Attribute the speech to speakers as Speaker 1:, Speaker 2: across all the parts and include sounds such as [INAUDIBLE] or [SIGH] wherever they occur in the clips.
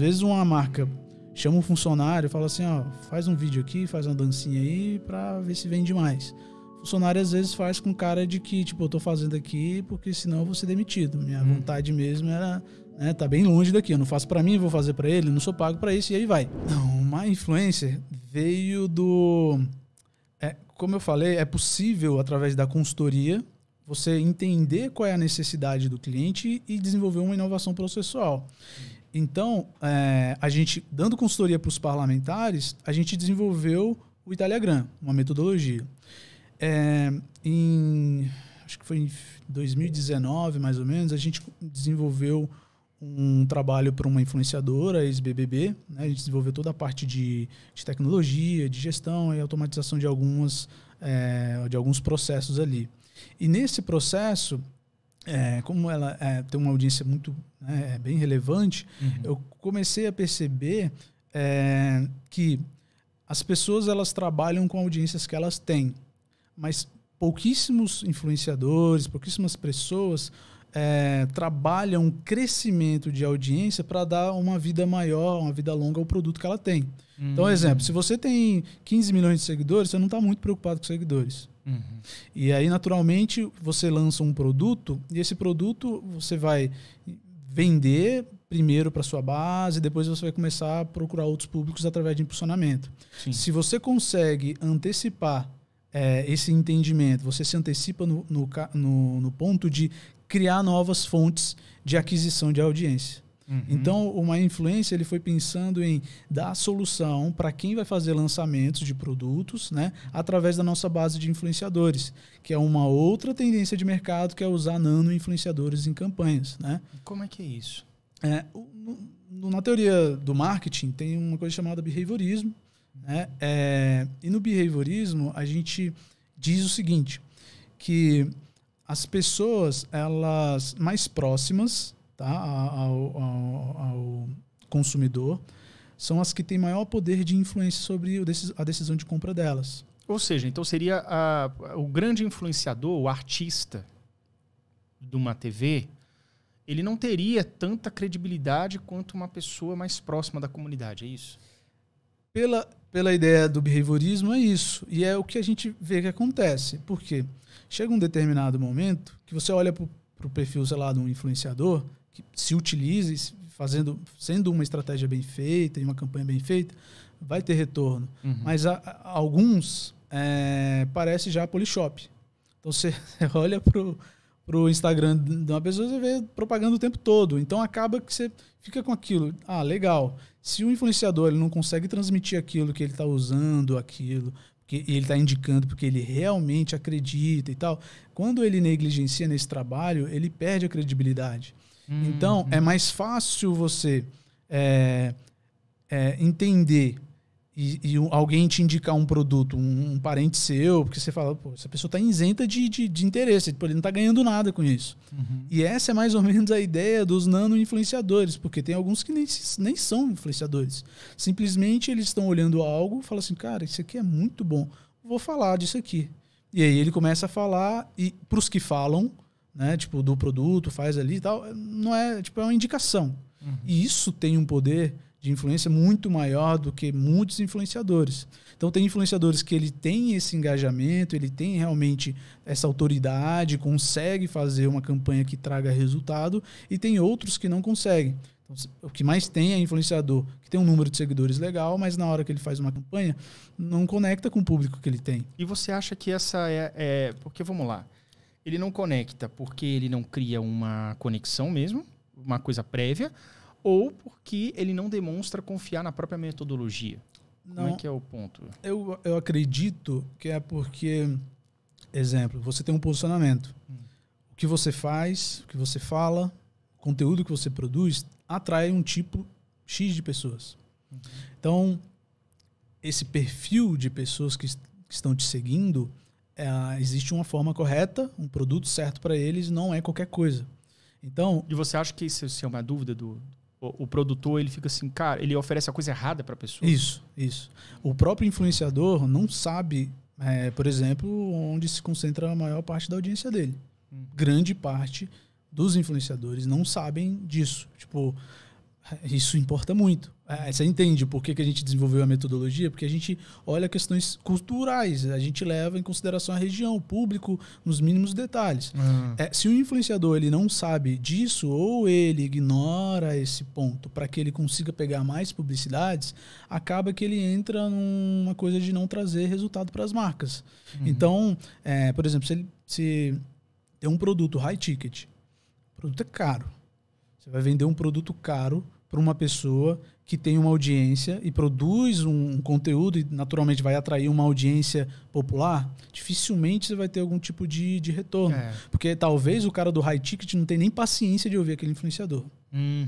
Speaker 1: vezes uma marca chama um funcionário e fala assim, ó, faz um vídeo aqui, faz uma dancinha aí para ver se vende mais. O funcionário às vezes faz com cara de que, tipo, eu tô fazendo aqui porque senão eu vou ser demitido. Minha hum. vontade mesmo era, né, tá bem longe daqui, eu não faço para mim, vou fazer para ele, não sou pago para isso e aí vai. Não, uma influencer veio do é, como eu falei, é possível através da consultoria você entender qual é a necessidade do cliente e desenvolver uma inovação processual. Hum. Então, é, a gente, dando consultoria para os parlamentares, a gente desenvolveu o Italiagram, uma metodologia. É, em, acho que foi em 2019, mais ou menos, a gente desenvolveu um trabalho para uma influenciadora, ex-BBB. Né? A gente desenvolveu toda a parte de, de, tecnologia, de gestão e automatização de, algumas, é, de alguns processos ali. E nesse processo, é, como ela é, tem uma audiência muito né, é, bem relevante, uhum. eu comecei a perceber é, que as pessoas elas trabalham com audiências que elas têm, mas pouquíssimos influenciadores, pouquíssimas pessoas é, trabalha um crescimento de audiência para dar uma vida maior, uma vida longa ao produto que ela tem. Uhum. Então, hum. exemplo, se você tem 15 milhões de seguidores, você não está muito preocupado com seguidores. Uhum. E aí, naturalmente, você lança um produto e esse produto você vai vender primeiro para sua base, depois você vai começar a procurar outros públicos através de impulsionamento. Sim. Se você consegue antecipar é, esse entendimento, você se antecipa no, no, no, no, ponto de criar novas fontes de aquisição de audiência. Uhum. Então, uma influência ele foi pensando em dar solução para quem vai fazer lançamentos de produtos, né, através da nossa base de influenciadores, que é uma outra tendência de mercado que é usar nano influenciadores em campanhas, né?
Speaker 2: Como é que é isso?
Speaker 1: É, na teoria do marketing tem uma coisa chamada behaviorismo, né? É, e no behaviorismo, a gente diz o seguinte, que as pessoas elas mais próximas tá, ao, ao, ao consumidor são as que têm maior poder de influência sobre a decisão de compra delas.
Speaker 2: Ou seja, então seria a, o grande influenciador, o artista de uma TV, ele não teria tanta credibilidade quanto uma pessoa mais próxima da comunidade, é isso?
Speaker 1: Pela, pela ideia do behaviorismo é isso. E é o que a gente vê que acontece. Por quê? Chega um determinado momento que você olha para o perfil, sei lá, de um influenciador que se utilize, fazendo, sendo uma estratégia bem feita e uma campanha bem feita, vai ter retorno. Uhum. Mas a, a, alguns é, parece já Polishop. Então você [LAUGHS] olha para o Instagram de uma pessoa, e vê propaganda o tempo todo. Então acaba que você fica com aquilo. Ah, legal. Se o influenciador ele não consegue transmitir aquilo que ele está usando, aquilo que ele está indicando porque ele realmente acredita e tal, quando ele negligencia nesse trabalho, ele perde a credibilidade. então, uhum. é mais fácil você é, é, entender e, e alguém te indicar um produto, um, um, parente seu, porque você fala, pô, essa pessoa está isenta de, de, de interesse, tipo, ele não está ganhando nada com isso. Uhum. E essa é mais ou menos a ideia dos nano-influenciadores, porque tem alguns que nem, nem são influenciadores. Simplesmente eles estão olhando algo e falam assim, cara, isso aqui é muito bom, vou falar disso aqui. E aí ele começa a falar, e para os que falam, né, tipo, do produto, faz ali e tal, não é, tipo, é uma indicação. Uhum. E isso tem um poder de influência muito maior do que muitos influenciadores. Então tem influenciadores que ele tem esse engajamento, ele tem realmente essa autoridade, consegue fazer uma campanha que traga resultado e tem outros que não conseguem. Então, o que mais tem é influenciador que tem um número de seguidores legal, mas na hora que ele faz uma campanha não conecta com o público que
Speaker 2: ele tem. E você acha que essa é, é porque vamos lá, ele não conecta porque ele não cria uma conexão mesmo, uma coisa prévia ou porque ele não demonstra confiar na própria metodologia? Não, Como é que é o ponto? Eu, eu acredito
Speaker 1: que é porque, exemplo, você tem um posicionamento. Hum. O que você faz, o que você fala, o conteúdo que você produz atrai um tipo X de pessoas. Hum. Então, esse perfil de pessoas que, que estão te seguindo, é, existe uma forma correta, um produto certo para eles, não é
Speaker 2: qualquer coisa. Então, e você acha que isso é uma dúvida do, o, o, produtor ele fica assim, cara, ele oferece a coisa errada para a pessoa. Isso, isso.
Speaker 1: O próprio influenciador não sabe, é, por exemplo, onde se concentra a maior parte da audiência dele. Hum. Grande parte dos influenciadores não sabem disso. Tipo, é, isso importa muito. É, você entende por que, que a gente desenvolveu a metodologia? Porque a gente olha questões culturais, a gente leva em consideração a região, o público, nos mínimos detalhes. Uhum. É, se o influenciador ele não sabe disso, ou ele ignora esse ponto para que ele consiga pegar mais publicidades, acaba que ele entra numa coisa de não trazer resultado para as marcas. Uhum. Então, é, por exemplo, se, ele, se tem um produto high ticket, o produto é caro vai vender um produto caro para uma pessoa que tem uma audiência e produz um, um conteúdo e naturalmente vai atrair uma audiência popular, dificilmente você vai ter algum tipo de, de retorno. É. Porque talvez o cara do high ticket não tenha nem paciência de ouvir aquele influenciador.
Speaker 2: Uhum.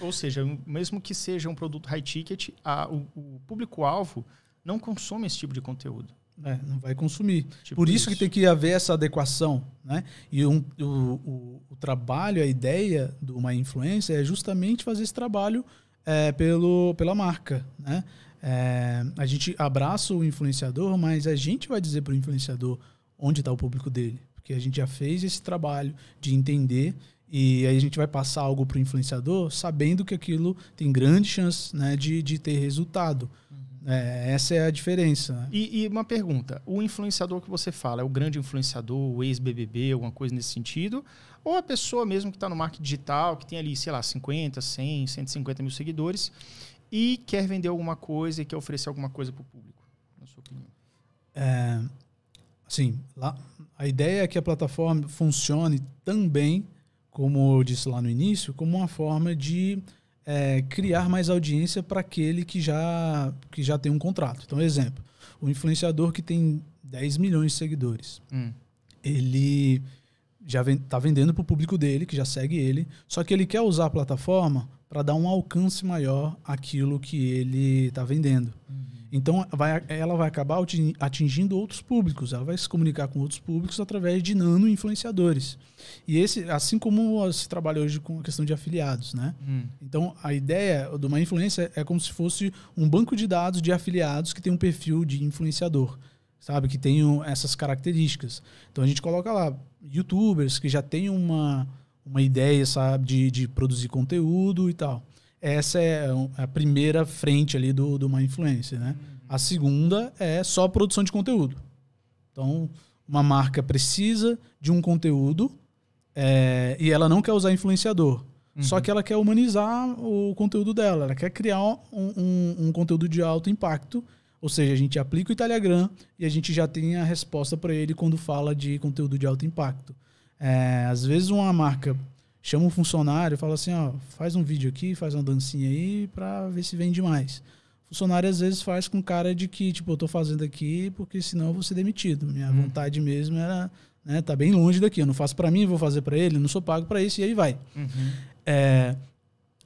Speaker 2: Ou seja, mesmo que seja um produto high ticket, a, o, o público-alvo não consome esse tipo de conteúdo.
Speaker 1: É, não vai consumir. Tipo Por isso, isso, que tem que haver essa adequação, né? E um, o, o, o, trabalho, a ideia de uma influência é justamente fazer esse trabalho é, pelo, pela marca, né? É, a gente abraça o influenciador, mas a gente vai dizer para o influenciador onde está o público dele, porque a gente já fez esse trabalho de entender e aí a gente vai passar algo para o influenciador sabendo que aquilo tem grande chance né, de, de ter resultado. Uhum. É, essa é a diferença. Né?
Speaker 2: E, e, uma pergunta: o influenciador que você fala é o grande influenciador, o ex-BBB, alguma coisa nesse sentido? Ou a pessoa mesmo que está no marketing digital, que tem ali, sei lá, 50, 100, 150 mil seguidores e quer vender alguma coisa e quer oferecer alguma coisa para o público, na sua opinião?
Speaker 1: É, assim, a ideia é que a plataforma funcione também, como eu disse lá no início, como uma forma de é, criar mais audiência para aquele que já, que já tem um contrato. Então, exemplo, o influenciador que tem 10 milhões de seguidores, hum. ele já está vendendo para o público dele, que já segue ele, só que ele quer usar a plataforma para dar um alcance maior àquilo que ele está vendendo. Hum. Então, vai, ela vai acabar atingindo outros públicos, ela vai se comunicar com outros públicos através de nano-influenciadores. E esse, assim como se trabalha hoje com a questão de afiliados, né? Hum. Então, a ideia de uma influência é como se fosse um banco de dados de afiliados que tem um perfil de influenciador, sabe? Que tem essas características. Então, a gente coloca lá youtubers que já têm uma, uma ideia, sabe? De, de produzir conteúdo e tal. Essa é a primeira frente ali do, do uma influência, né? A segunda é só produção de conteúdo. Então, uma marca precisa de um conteúdo é, e ela não quer usar influenciador. Uhum. Só que ela quer humanizar o conteúdo dela, ela quer criar um, um, um conteúdo de alto impacto. Ou seja, a gente aplica o Telegram e a gente já tem a resposta para ele quando fala de conteúdo de alto impacto. É, às vezes uma marca chama um funcionário, fala assim, ó, faz um vídeo aqui, faz uma dancinha aí para ver se vende mais. O funcionário às vezes faz com cara de que, tipo, eu tô fazendo aqui porque senão eu vou ser demitido. Minha hum. vontade mesmo era, né, tá bem longe daqui, eu não faço para mim, vou fazer para ele, não sou pago para isso e aí vai. Uhum. É,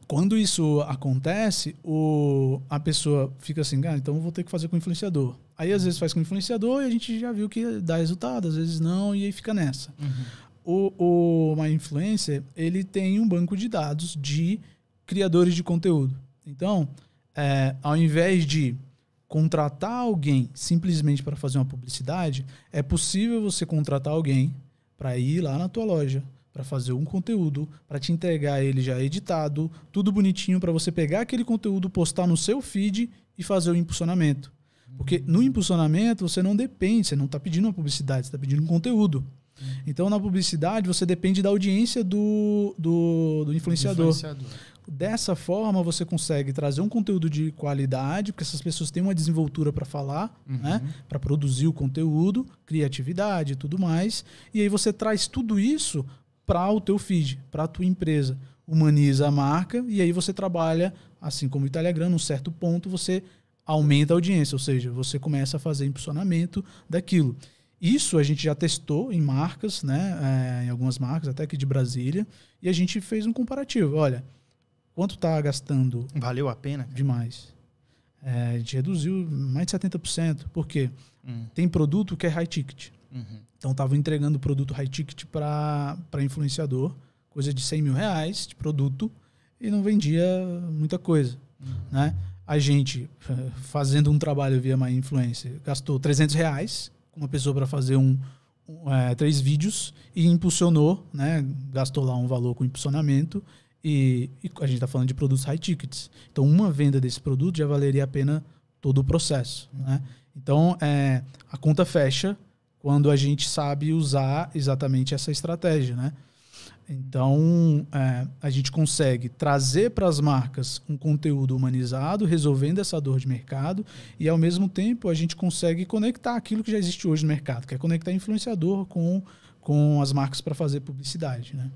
Speaker 1: quando isso acontece, o, a pessoa fica assim, ah, então eu vou ter que fazer com o influenciador. Aí às uhum. vezes faz com o influenciador e a gente já viu que dá resultado, às vezes não, e aí fica nessa. Uhum o, o My Influencer, ele tem um banco de dados de criadores de conteúdo. Então, é, ao invés de contratar alguém simplesmente para fazer uma publicidade, é possível você contratar alguém para ir lá na tua loja, para fazer um conteúdo, para te entregar ele já editado, tudo bonitinho para você pegar aquele conteúdo, postar no seu feed e fazer o impulsionamento. Porque no impulsionamento você não depende, você não está pedindo uma publicidade, você está pedindo um conteúdo. Então, na publicidade, você depende da audiência do, do, do influenciador. influenciador. Dessa forma, você consegue trazer um conteúdo de qualidade, porque essas pessoas têm uma desenvoltura para falar, uhum. né? para produzir o conteúdo, criatividade e tudo mais. E aí você traz tudo isso para o teu feed, para a tua empresa. Humaniza a marca e aí você trabalha, assim como o telegram num certo ponto você aumenta a audiência, ou seja, você começa a fazer impulsionamento daquilo. Isso a gente já testou em marcas, né? É, em algumas marcas, até aqui de Brasília, e a gente fez um comparativo. Olha, quanto está gastando?
Speaker 2: Valeu a pena?
Speaker 1: Cara. Demais. É, a gente reduziu mais de 70%. Por quê? Hum. Tem produto que é high ticket. Uhum. Então estava entregando produto high ticket para influenciador, coisa de 100 mil reais de produto, e não vendia muita coisa. Uhum. Né? A gente, eh, fazendo um trabalho via My Influencer, gastou 300 reais uma pessoa para fazer um, um é, três vídeos e impulsionou, né? Gastou lá um valor com impulsionamento e, e a gente está falando de produtos high tickets. Então, uma venda desse produto já valeria a pena todo o processo, né? Então, é, a conta fecha quando a gente sabe usar exatamente essa estratégia, né? Então, é, a gente consegue trazer para as marcas um conteúdo humanizado, resolvendo essa dor de mercado, e ao mesmo tempo a gente consegue conectar aquilo que já existe hoje no mercado, que é conectar influenciador com, com as marcas para fazer publicidade. Né?